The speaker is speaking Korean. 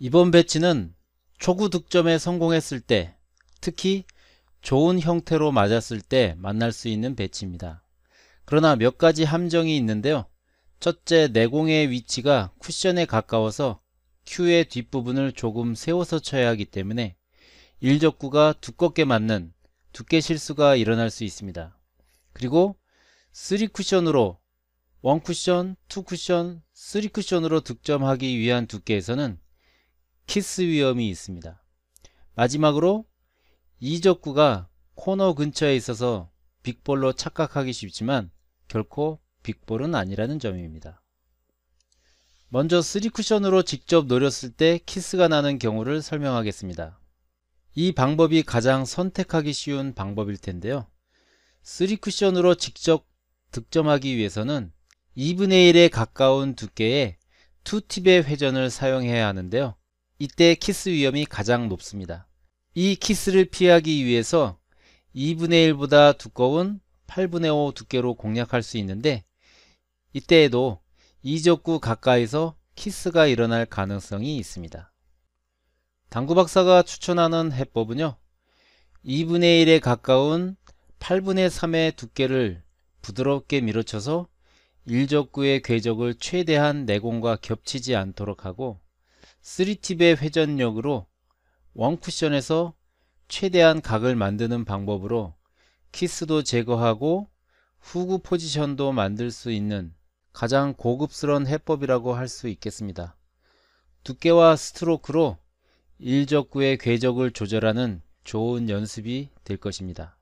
이번 배치는 초구 득점에 성공했을 때 특히 좋은 형태로 맞았을 때 만날 수 있는 배치입니다. 그러나 몇 가지 함정이 있는데요. 첫째, 내공의 위치가 쿠션에 가까워서 큐의 뒷부분을 조금 세워서 쳐야 하기 때문에 일적구가 두껍게 맞는 두께 실수가 일어날 수 있습니다. 그리고 3쿠션으로 1쿠션, 2쿠션, 3쿠션으로 득점하기 위한 두께에서는 키스 위험이 있습니다. 마지막으로 이적구가 코너 근처에 있어서 빅볼로 착각하기 쉽지만 결코 빅볼은 아니라는 점입니다. 먼저 3쿠션으로 직접 노렸을 때 키스가 나는 경우를 설명하겠습니다. 이 방법이 가장 선택하기 쉬운 방법일 텐데요. 3쿠션으로 직접 득점하기 위해서는 2분의 1에 가까운 두께에2팁의 회전을 사용해야 하는데요. 이때 키스 위험이 가장 높습니다. 이 키스를 피하기 위해서 2분의 1보다 두꺼운 8분의 5 두께로 공략할 수 있는데 이때에도 이적구 가까이서 키스가 일어날 가능성이 있습니다. 당구박사가 추천하는 해법은요. 2분의 1에 가까운 8분의 3의 두께를 부드럽게 밀어쳐서 일적구의 궤적을 최대한 내공과 겹치지 않도록 하고 3팁의 회전력으로 원쿠션에서 최대한 각을 만드는 방법으로 키스도 제거하고 후구 포지션도 만들 수 있는 가장 고급스러운 해법이라고 할 수 있겠습니다. 두께와 스트로크로 일적구의 궤적을 조절하는 좋은 연습이 될 것입니다.